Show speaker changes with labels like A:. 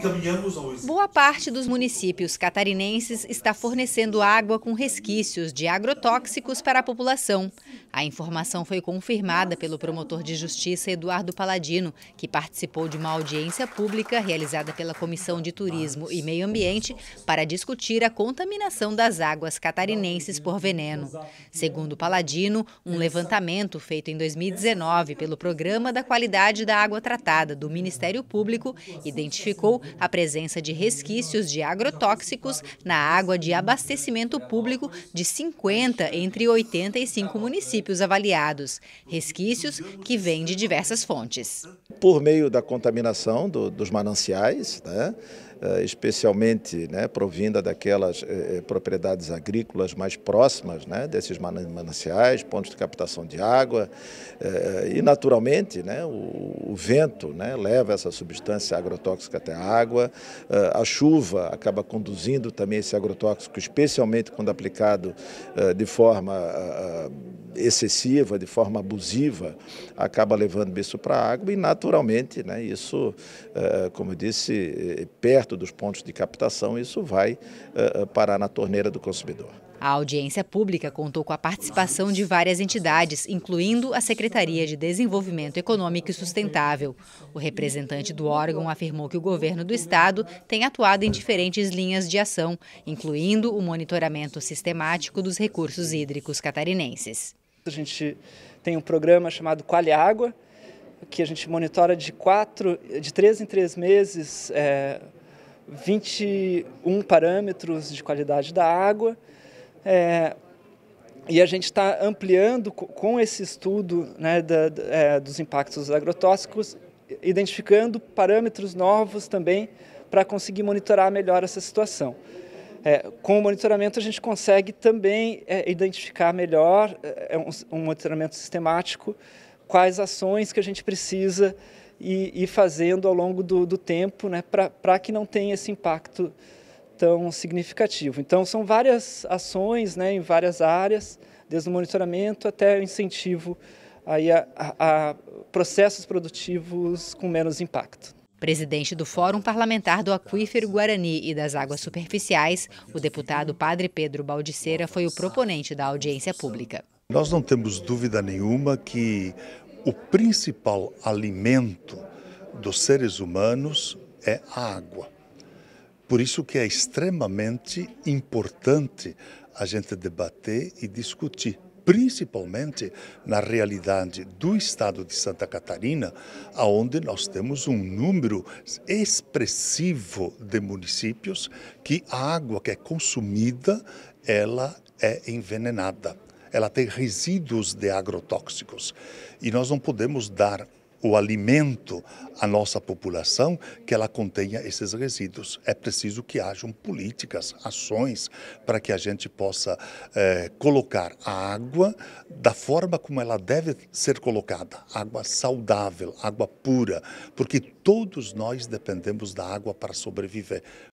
A: Encaminhamos
B: Boa parte dos municípios catarinenses está fornecendo água com resquícios de agrotóxicos para a população. A informação foi confirmada pelo promotor de justiça Eduardo Paladino, que participou de uma audiência pública realizada pela Comissão de Turismo e Meio Ambiente para discutir a contaminação das águas catarinenses por veneno. Segundo Paladino, um levantamento feito em 2019 pelo Programa da Qualidade da Água Tratada do Ministério Público identificou a presença de resquícios de agrotóxicos na água de abastecimento público de 50 entre 85 municípios avaliados, resquícios que vêm de diversas fontes.
C: Por meio da contaminação do, dos mananciais, né? Eh, especialmente né, provinda daquelas eh, eh, propriedades agrícolas mais próximas né, desses mananciais, pontos de captação de água. Eh, e, naturalmente, né, o, o, vento né, leva essa substância agrotóxica até a água, a chuva acaba conduzindo também esse agrotóxico, especialmente quando aplicado de forma ah, ah, excessiva, de forma abusiva, acaba levando isso para a água e, naturalmente, né, isso, eh, como eu disse, eh, perto dos pontos de captação, isso vai eh, parar na torneira do consumidor.
B: A audiência pública contou com a participação de várias entidades, incluindo a Secretaria de Desenvolvimento Econômico e Sustentável. O representante do órgão afirmou que o governo do estado tem atuado em diferentes linhas de ação, incluindo o monitoramento sistemático dos recursos hídricos catarinenses.
D: A gente tem um programa chamado Quali Água, que a gente monitora de quatro, de três em três meses, é, 21 parâmetros de qualidade da água. É, e a gente está ampliando com esse estudo né, da, é, dos impactos agrotóxicos, identificando parâmetros novos também para conseguir monitorar melhor essa situação. É, com o monitoramento, a gente consegue também é, identificar melhor, é, é um, um, monitoramento sistemático, quais ações que a gente precisa ir, ir fazendo ao longo do, do tempo né, para que não tenha esse impacto tão significativo. Então, são várias ações né, em várias áreas, desde o monitoramento até o incentivo aí a, a, a
B: processos produtivos com menos impacto. Presidente do Fórum Parlamentar do Aquífero Guarani e das Águas Superficiais, o deputado Padre Pedro Baldiceira foi o proponente da audiência pública.
A: Nós não temos dúvida nenhuma que o principal alimento dos seres humanos é a água. Por isso que é extremamente importante a gente debater e discutir principalmente na realidade do estado de Santa Catarina, onde nós temos um número expressivo de municípios que a água que é consumida, ela é envenenada. Ela tem resíduos de agrotóxicos. E nós não podemos dar o alimento à nossa população, que ela contenha esses resíduos. É preciso que hajam políticas, ações, para que a gente possa eh, colocar a água da forma como ela deve ser colocada, água saudável, água pura, porque todos nós dependemos da água para sobreviver.